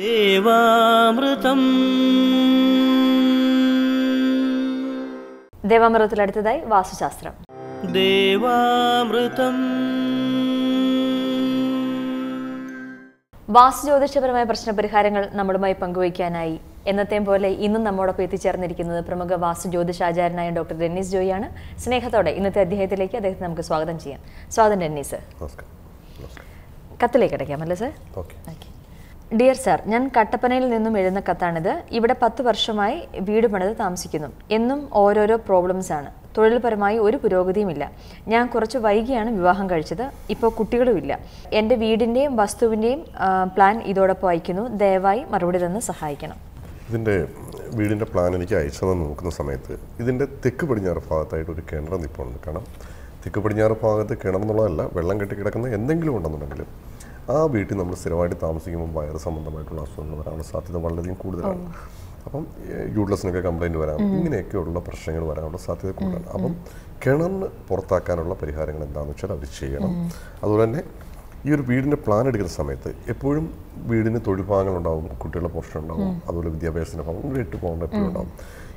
ദേവാമൃതം ദേവാമൃതത്തിൽ അടുത്തതായി വാസ്തുശാസ്ത്രം ദേവാമൃതം വാസ്തുജ്യോതിഷപരമായ പ്രശ്നപരിഹാരങ്ങൾ നമ്മളുമായി പങ്കുവയ്ക്കാനായി എന്നത്തെയും പോലെ ഇന്നും നമ്മോടൊപ്പം എത്തിച്ചേർന്നിരിക്കുന്നത് പ്രമുഖ വാസ്തു ജ്യോതിഷാചാരനായ ഡോക്ടർ ഡെന്നീസ് ജോയിയാണ് സ്നേഹത്തോടെ ഇന്നത്തെ അദ്ദേഹത്തിലേക്ക് അദ്ദേഹത്തെ നമുക്ക് സ്വാഗതം ചെയ്യാം സ്വാഗതം ഡെന്നീസ് കത്തിലേക്ക് അടയ്ക്കാം അല്ലേ സാർ ഓക്കെ ഡിയർ സാർ ഞാൻ കട്ടപ്പനയിൽ നിന്നും എഴുന്ന കത്താണിത് ഇവിടെ പത്ത് വർഷമായി വീട് പണിത് താമസിക്കുന്നു എന്നും ഓരോരോ പ്രോബ്ലംസ് ആണ് തൊഴിൽപരമായി ഒരു പുരോഗതിയുമില്ല ഞാൻ കുറച്ച് വൈകിയാണ് വിവാഹം കഴിച്ചത് ഇപ്പോൾ കുട്ടികളുമില്ല എൻ്റെ വീടിൻ്റെയും വസ്തുവിൻ്റെയും പ്ലാൻ ഇതോടൊപ്പം അയക്കുന്നു ദയവായി മറുപടി തന്ന് സഹായിക്കണം ഇതിൻ്റെ വീടിൻ്റെ പ്ലാൻ എനിക്ക് അയച്ചതെന്ന് നോക്കുന്ന സമയത്ത് ഇതിൻ്റെ തെക്ക് പടിഞ്ഞാറ് ഭാഗത്തായിട്ട് ഒരു കിണറം ഇപ്പോൾ കാരണം തെക്ക് പടിഞ്ഞാറ് ഭാഗത്ത് കിണറെന്നുള്ളതല്ല വെള്ളം കെട്ടി കിടക്കുന്ന എന്തെങ്കിലും ഉണ്ടെന്നുണ്ടെങ്കിലും ആ വീട്ടിൽ നമ്മൾ സ്ഥിരമായിട്ട് താമസിക്കുമ്പോൾ വയറ് സംബന്ധമായിട്ടുള്ള അസുഖങ്ങൾ വരാനുള്ള സാധ്യത വളരെയധികം കൂടുതലാണ് അപ്പം യൂട്ടിലസിനൊക്കെ കംപ്ലൈൻറ്റ് വരാം ഇങ്ങനെയൊക്കെയുള്ള പ്രശ്നങ്ങൾ വരാനുള്ള സാധ്യത കൂടുതലാണ് അപ്പം കിണറിന് പുറത്താക്കാനുള്ള പരിഹാരങ്ങൾ എന്താണെന്ന് വെച്ചാൽ അവർ ചെയ്യണം അതുപോലെ തന്നെ ഈ ഒരു വീടിൻ്റെ പ്ലാൻ എടുക്കുന്ന സമയത്ത് എപ്പോഴും വീടിന് തൊഴിൽ ഭാഗങ്ങളുണ്ടാവും കുട്ടികളുടെ പോർഷൻ ഉണ്ടാവും അതുപോലെ വിദ്യാഭ്യാസത്തിൻ്റെ ഭാഗം വീട്ടിൽ പോകേണ്ട എപ്പോഴും ഉണ്ടാവും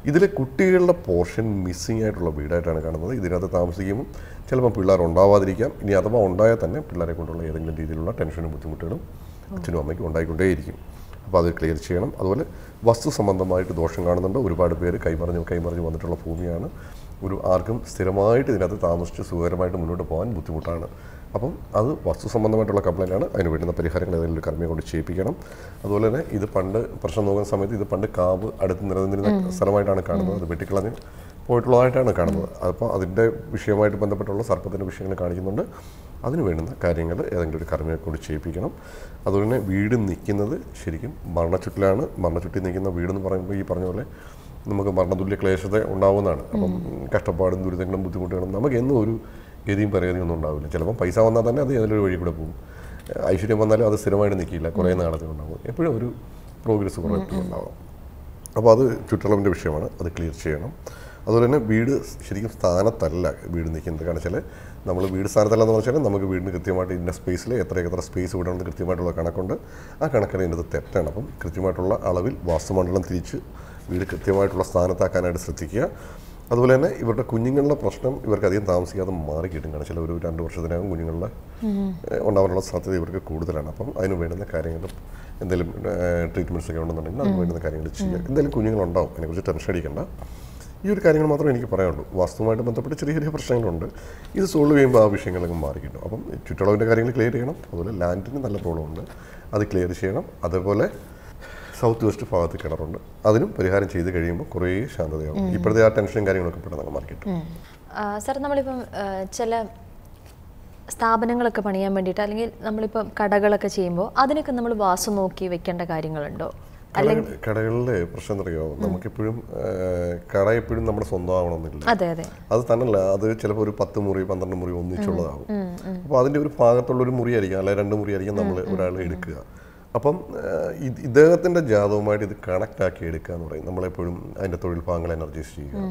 ഇതിലെ കുട്ടികളുടെ പോർഷൻ മിസ്സിംഗ് ആയിട്ടുള്ള വീടായിട്ടാണ് കാണുന്നത് ഇതിനകത്ത് താമസിക്കുമ്പോൾ ചിലപ്പോൾ പിള്ളേർ ഉണ്ടാവാതിരിക്കാം ഇനി അഥവാ ഉണ്ടായാൽ തന്നെ പിള്ളേരെ കൊണ്ടുള്ള ഏതെങ്കിലും രീതിയിലുള്ള ടെൻഷനും ബുദ്ധിമുട്ടുകളും അച്ഛനും അമ്മയ്ക്കും ഉണ്ടായിക്കൊണ്ടേയിരിക്കും അപ്പോൾ അതൊരു ക്ലിയർ ചെയ്യണം അതുപോലെ വസ്തു സംബന്ധമായിട്ട് ദോഷം കാണുന്നുണ്ട് ഒരുപാട് പേര് കൈമറിഞ്ഞ് കൈമറിഞ്ഞ് വന്നിട്ടുള്ള ഭൂമിയാണ് ഒരു ആർക്കും സ്ഥിരമായിട്ട് ഇതിനകത്ത് താമസിച്ച് സുഖകരമായിട്ട് മുന്നോട്ട് പോകാൻ ബുദ്ധിമുട്ടാണ് അപ്പം അത് വസ്തു സംബന്ധമായിട്ടുള്ള കംപ്ലൈൻറ്റാണ് അതിന് വേണ്ടുന്ന പരിഹാരങ്ങൾ ഏതെങ്കിലും ഒരു കർമ്മിയെ കൊണ്ട് ചെയ്യിപ്പിക്കണം അതുപോലെ തന്നെ ഇത് പണ്ട് പ്രശ്നം നോക്കുന്ന സമയത്ത് ഇത് പണ്ട് കാവ് അടുത്ത് നിലനിന്നിരുന്ന സ്ഥലമായിട്ടാണ് കാണുന്നത് അത് വെട്ടിക്കളഞ്ഞ് പോയിട്ടുള്ളതായിട്ടാണ് കാണുന്നത് അപ്പോൾ അതിൻ്റെ വിഷയവുമായിട്ട് ബന്ധപ്പെട്ടുള്ള സർപ്പത്തിൻ്റെ വിഷയങ്ങൾ കാണിക്കുന്നുണ്ട് അതിന് വേണ്ടുന്ന കാര്യങ്ങൾ ഏതെങ്കിലും ഒരു കർമ്മിയെ കൊണ്ട് ചെയ്യിപ്പിക്കണം അതുപോലെ തന്നെ വീട് നിൽക്കുന്നത് ശരിക്കും മരണച്ചുറ്റിലാണ് മരണച്ചുറ്റി നിൽക്കുന്ന വീടെന്ന് പറയുമ്പോൾ ഈ പറഞ്ഞ പോലെ നമുക്ക് മരണതുല്യ ക്ലേശത ഉണ്ടാവുന്നതാണ് അപ്പം കഷ്ടപ്പാടും ദുരിതങ്ങളും ബുദ്ധിമുട്ടുകളും നമുക്ക് എന്നും ഒരു ഗതിയും പരഗതിയും ഒന്നും ഉണ്ടാവില്ല ചിലപ്പോൾ പൈസ വന്നാൽ തന്നെ അത് ഏതെങ്കിലും ഒരു വഴി കൂടെ പോകും ഐശ്വര്യം വന്നാലും അത് സ്ഥിരമായിട്ട് നിൽക്കില്ല കുറേ നാളത്തെ ഉണ്ടാവും എപ്പോഴും ഒരു പ്രോഗ്രസ് കുറേ ഉണ്ടാവും അപ്പോൾ അത് ചുറ്റളവിൻ്റെ വിഷയമാണ് അത് ക്ലിയർ ചെയ്യണം അതുപോലെ തന്നെ വീട് ശരിക്കും സ്ഥാനത്തല്ല വീട് നിൽക്കുന്നത് കാരണം വെച്ചാൽ നമ്മൾ വീട് സ്ഥാനത്തല്ല എന്ന് പറഞ്ഞാൽ നമുക്ക് വീടിന് കൃത്യമായിട്ട് ഇന്ന സ്പേസിൽ എത്ര എത്ര സ്പേസ് വിടണം കൃത്യമായിട്ടുള്ള കണക്കുണ്ട് ആ കണക്കിന് ഇതിനകത്ത് തെറ്റാണ് അപ്പം കൃത്യമായിട്ടുള്ള അളവിൽ വാസ്തുമണ്ഡലം തിരിച്ച് വീട് കൃത്യമായിട്ടുള്ള സ്ഥാനത്താക്കാനായിട്ട് ശ്രദ്ധിക്കുക അതുപോലെ തന്നെ ഇവരുടെ കുഞ്ഞുങ്ങളുടെ പ്രശ്നം ഇവർക്ക് അധികം താമസിക്കാതെ മാറി കിട്ടും കാരണം ചില ഒരു രണ്ട് വർഷത്തിനകം കുഞ്ഞുങ്ങളുടെ ഉണ്ടാവാനുള്ള സാധ്യത ഇവർക്ക് കൂടുതലാണ് അപ്പം അതിന് വേണ്ടുന്ന കാര്യങ്ങൾ എന്തെങ്കിലും ട്രീറ്റ്മെൻറ്റ്സ് ഒക്കെ ഉണ്ടെന്നുണ്ടെങ്കിൽ അതിന് വേണ്ടുന്ന കാര്യങ്ങൾ ചെയ്യുക എന്തെങ്കിലും കുഞ്ഞുങ്ങളുണ്ടാവും അതിനെക്കുറിച്ച് ടെൻഷൻ അടിക്കേണ്ട ഈ ഒരു കാര്യങ്ങൾ മാത്രമേ എനിക്ക് പറയാനുള്ളൂ വാസ്തുവുമായിട്ട് ബന്ധപ്പെട്ട് ചെറിയ ചെറിയ പ്രശ്നങ്ങളുണ്ട് ഇത് സോൾവ് ചെയ്യുമ്പോൾ ആ വിഷയങ്ങളൊക്കെ മാറിക്കിട്ടും അപ്പം ചുറ്റളവിൻ്റെ കാര്യങ്ങൾ ക്ലിയർ ചെയ്യണം അതുപോലെ ലാൻഡിന് നല്ല പ്രോബ്ലം ഉണ്ട് അത് ക്ലിയർ ചെയ്യണം അതേപോലെ സൗത്ത് വെസ്റ്റ് ഭാഗത്ത് കിണറുണ്ട് അതിനും പരിഹാരം ചെയ്ത് കഴിയുമ്പോൾ കുറേ ശാന്തതയാകും ഇപ്പോഴത്തെ ആ ടെൻഷനും കാര്യങ്ങളൊക്കെ പെട്ടെന്ന് മാറിക്കിട്ടും സാർ നമ്മളിപ്പം ചില സ്ഥാപനങ്ങളൊക്കെ പണിയാൻ വേണ്ടിയിട്ട് അല്ലെങ്കിൽ നമ്മളിപ്പോൾ കടകളൊക്കെ ചെയ്യുമ്പോൾ അതിനൊക്കെ നമ്മൾ വാസം നോക്കി വെക്കേണ്ട കാര്യങ്ങളുണ്ടോ കടകളിലെ പ്രശ്നം അറിയോ നമുക്കെപ്പോഴും കട എപ്പോഴും നമ്മുടെ സ്വന്തമാവണമെന്നില്ല അത് തന്നല്ല അത് ചിലപ്പോൾ ഒരു പത്ത് മുറി പന്ത്രണ്ട് മുറി ഒന്നിച്ചുള്ളതാകും അപ്പോൾ അതിൻ്റെ ഒരു ഭാഗത്തുള്ള ഒരു മുറി ആയിരിക്കാം രണ്ട് മുറി ആയിരിക്കും നമ്മൾ ഒരാൾ എടുക്കുക അപ്പം ഇദ്ദേഹത്തിന്റെ ജാതവുമായിട്ട് ഇത് കണക്ട് ആക്കി എടുക്കുക എന്ന് പറയും നമ്മളെപ്പോഴും അതിൻ്റെ തൊഴിൽ ഭാഗങ്ങൾ എനർജൈസ് ചെയ്യുക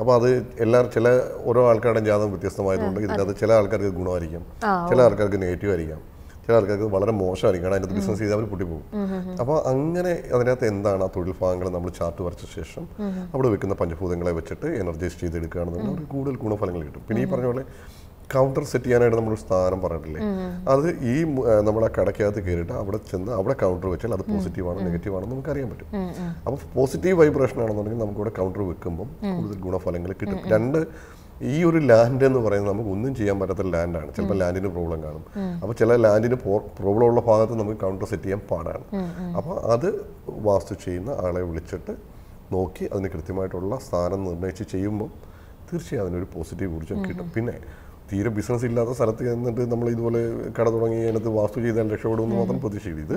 അപ്പോൾ അത് എല്ലാ ചില ഓരോ ആൾക്കാരുടെ ജാതം വ്യത്യസ്തമായതുകൊണ്ട് ഇതിനകത്ത് ചില ആൾക്കാർക്ക് ഗുണമായിരിക്കും ചില ആൾക്കാർക്ക് നെഗറ്റീവ് ആയിരിക്കാം ചില ആൾക്കാർക്ക് വളരെ മോശമായിരിക്കും കാരണം അതിനകത്ത് ബിസിനസ് ചെയ്താൽ അവർ പൊട്ടിപ്പോകും അപ്പോൾ അങ്ങനെ അതിനകത്ത് എന്താണ് ആ തൊഴിൽ ഭാഗങ്ങൾ നമ്മൾ ചാർട്ട് വരച്ച ശേഷം അവിടെ വെക്കുന്ന പഞ്ചഭൂതങ്ങളെ വെച്ചിട്ട് എനർജൈസ് ചെയ്തെടുക്കുകയാണെന്നുണ്ടെങ്കിൽ അവർക്ക് കൂടുതൽ ഗുണഫലങ്ങൾ കിട്ടും പിന്നെ ഈ പറഞ്ഞ പോലെ കൗണ്ടർ സെറ്റ് ചെയ്യാനായിട്ട് നമ്മൾ സ്ഥാനം പറഞ്ഞിട്ടില്ലേ അത് ഈ നമ്മൾ ആ കടക്കകത്ത് കയറിയിട്ട് അവിടെ ചെന്ന് അവിടെ കൗണ്ടർ വെച്ചാൽ അത് പോസിറ്റീവ് ആണോ നെഗറ്റീവ് ആണോ നമുക്ക് അറിയാൻ പറ്റും അപ്പോൾ പോസിറ്റീവ് വൈബ്രേഷൻ ആണെന്നുണ്ടെങ്കിൽ നമുക്ക് ഇവിടെ കൗണ്ടർ വെക്കുമ്പോൾ കൂടുതൽ ഗുണഫലങ്ങൾ കിട്ടും രണ്ട് ഈ ഒരു ലാൻഡ് എന്ന് പറയുന്നത് നമുക്ക് ഒന്നും ചെയ്യാൻ പറ്റാത്ത ലാൻഡാണ് ചിലപ്പോൾ ലാൻഡിന് പ്രോബ്ലം കാണും അപ്പോൾ ചില ലാൻഡിന് പ്രോബ്ലം ഉള്ള ഭാഗത്ത് നമുക്ക് കൗണ്ടർ സെറ്റ് ചെയ്യാൻ പാടാണ് അപ്പോൾ അത് വാസ്തു ചെയ്യുന്ന ആളെ വിളിച്ചിട്ട് നോക്കി അതിന് കൃത്യമായിട്ടുള്ള സ്ഥാനം നിർണ്ണയിച്ച് ചെയ്യുമ്പോൾ തീർച്ചയായും അതിനൊരു പോസിറ്റീവ് ഊർജ്ജം കിട്ടും പിന്നെ തീരെ ബിസിനസ് ഇല്ലാത്ത സ്ഥലത്ത് ചെന്നിട്ട് നമ്മൾ ഇതുപോലെ കട തുടങ്ങി അതിനകത്ത് വാസ്തു ചെയ്താൽ രക്ഷപ്പെടുമെന്ന് മാത്രം പ്രതീക്ഷിക്കരുത്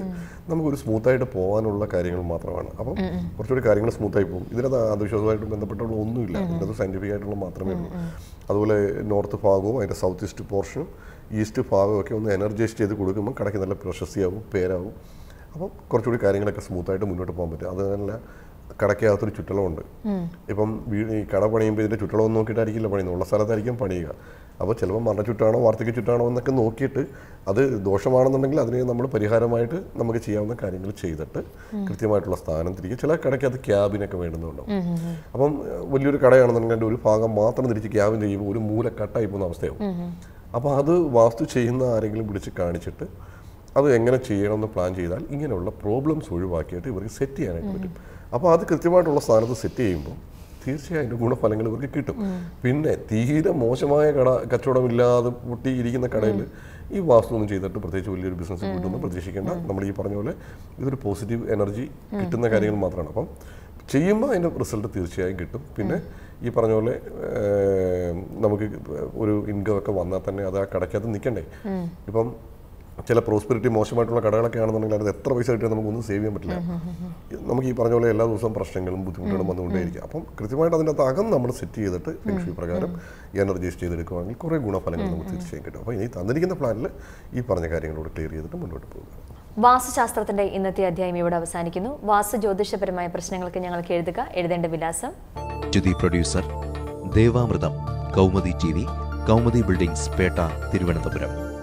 നമുക്കൊരു സ്മൂത്തായിട്ട് പോകാനുള്ള കാര്യങ്ങൾ മാത്രമാണ് അപ്പം കുറച്ചുകൂടി കാര്യങ്ങൾ സ്മൂത്തായി പോകും ഇതിനകത്ത് അന്ധവിശ്വാസമായിട്ട് ബന്ധപ്പെട്ടുള്ള ഒന്നുമില്ല ഇതിനകത്ത് സയൻറ്റിഫിക് ആയിട്ടുള്ള മാത്രമേ ഉള്ളൂ അതുപോലെ നോർത്ത് ഭാഗവും അതിൻ്റെ സൗത്ത് ഈസ്റ്റ് പോർഷനും ഈസ്റ്റ് ഭാഗവും ഒക്കെ ഒന്ന് എനർജൈസ് ചെയ്ത് കൊടുക്കുമ്പോൾ കടയ്ക്ക് നല്ല പ്രശസ്തിയാവും പേരാവും അപ്പം കുറച്ചുകൂടി കാര്യങ്ങളൊക്കെ സ്മൂത്തായിട്ട് മുന്നോട്ട് പോകാൻ പറ്റും അത് തന്നെ കടയ്ക്കകത്തൊരു ചുറ്റളമുണ്ട് ഇപ്പം വീട് ഈ കട പണിയുമ്പോൾ ഇതിൻ്റെ ചുറ്റളവും നോക്കിയിട്ടായിരിക്കില്ല പണിയുന്നത് ഉള്ള സ്ഥലത്തായിരിക്കും പണിയുക അപ്പോൾ ചിലപ്പോൾ ചുറ്റാണോ വാർദ്ധക്യ ചുറ്റാണോ എന്നൊക്കെ നോക്കിയിട്ട് അത് ദോഷമാണെന്നുണ്ടെങ്കിൽ അതിനെ നമ്മൾ പരിഹാരമായിട്ട് നമുക്ക് ചെയ്യാവുന്ന കാര്യങ്ങൾ ചെയ്തിട്ട് കൃത്യമായിട്ടുള്ള സ്ഥാനം തിരിക്കുക ചില കടയ്ക്ക് അത് ക്യാബിനൊക്കെ വേണ്ടുന്നുണ്ടാവും അപ്പം വലിയൊരു കടയാണെന്നുണ്ടെങ്കിൽ ഒരു ഭാഗം മാത്രം തിരിച്ച് ക്യാബിൻ ചെയ്യുമ്പോൾ ഒരു മൂല കട്ടായി പോകുന്ന അവസ്ഥയാവും അപ്പോൾ അത് വാസ്തു ചെയ്യുന്ന ആരെങ്കിലും പിടിച്ച് കാണിച്ചിട്ട് അത് എങ്ങനെ ചെയ്യണമെന്ന് പ്ലാൻ ചെയ്താൽ ഇങ്ങനെയുള്ള പ്രോബ്ലംസ് ഒഴിവാക്കിയിട്ട് ഇവർക്ക് സെറ്റ് ചെയ്യാനായിട്ട് പറ്റും അപ്പോൾ അത് കൃത്യമായിട്ടുള്ള സ്ഥാനത്ത് സെറ്റ് ചെയ്യുമ്പോൾ തീർച്ചയായിട്ടും ഗുണഫലങ്ങൾ ഇവർക്ക് കിട്ടും പിന്നെ തീരെ മോശമായ കട കച്ചവടമില്ലാതെ പൊട്ടിയിരിക്കുന്ന കടയിൽ ഈ വാസ്തുവൊന്നും ചെയ്തിട്ട് പ്രത്യേകിച്ച് വലിയൊരു ബിസിനസ് കിട്ടുമെന്ന് പ്രതീക്ഷിക്കേണ്ട നമ്മൾ ഈ പറഞ്ഞ പോലെ ഇതൊരു പോസിറ്റീവ് എനർജി കിട്ടുന്ന കാര്യങ്ങൾ മാത്രമാണ് അപ്പം ചെയ്യുമ്പോൾ അതിൻ്റെ റിസൾട്ട് തീർച്ചയായും കിട്ടും പിന്നെ ഈ പറഞ്ഞ പോലെ നമുക്ക് ഒരു ഇൻകം ഒക്കെ വന്നാൽ തന്നെ അത് ആ കടയ്ക്കകത്ത് നിൽക്കണ്ടേ ഇപ്പം ചില പ്രോസ്പെരിറ്റി മോശമായിട്ടുള്ള കടകളൊക്കെ ആണെന്നുണ്ടെങ്കിൽ അത് എത്ര പൈസ കിട്ടിയാൽ നമുക്കൊന്നും സേവ് ചെയ്യാൻ പറ്റില്ല നമുക്ക് ഈ പറഞ്ഞ പോലെ എല്ലാ ദിവസവും പ്രശ്നങ്ങളും ബുദ്ധിമുട്ടുകളും വന്നുകൊണ്ടേയിരിക്കും അപ്പം കൃത്യമായിട്ട് അതിൻ്റെ അകം നമ്മൾ സെറ്റ് ചെയ്തിട്ട് ലക്ഷ്യ പ്രകാരം എനർജൈസ് ചെയ്തെടുക്കുവാണെങ്കിൽ കുറേ ഗുണഫലങ്ങൾ നമുക്ക് തീർച്ചയായും കിട്ടും അപ്പോൾ ഇനി തന്നിരിക്കുന്ന പ്ലാനിൽ ഈ പറഞ്ഞ കാര്യങ്ങളോട് ക്ലിയർ ചെയ്തിട്ട് മുന്നോട്ട് പോകുക വാസ്തുശാസ്ത്രത്തിന്റെ ഇന്നത്തെ അധ്യായം ഇവിടെ അവസാനിക്കുന്നു വാസ്തു ജ്യോതിഷപരമായ പ്രശ്നങ്ങൾക്ക് ഞങ്ങൾക്ക് എഴുതുക എഴുതേണ്ട വിലാസം ജ്യുതി പ്രൊഡ്യൂസർ ദേവാമൃതം Kaumudi T V Kaumudi buildings Pettah Thiruvananthapuram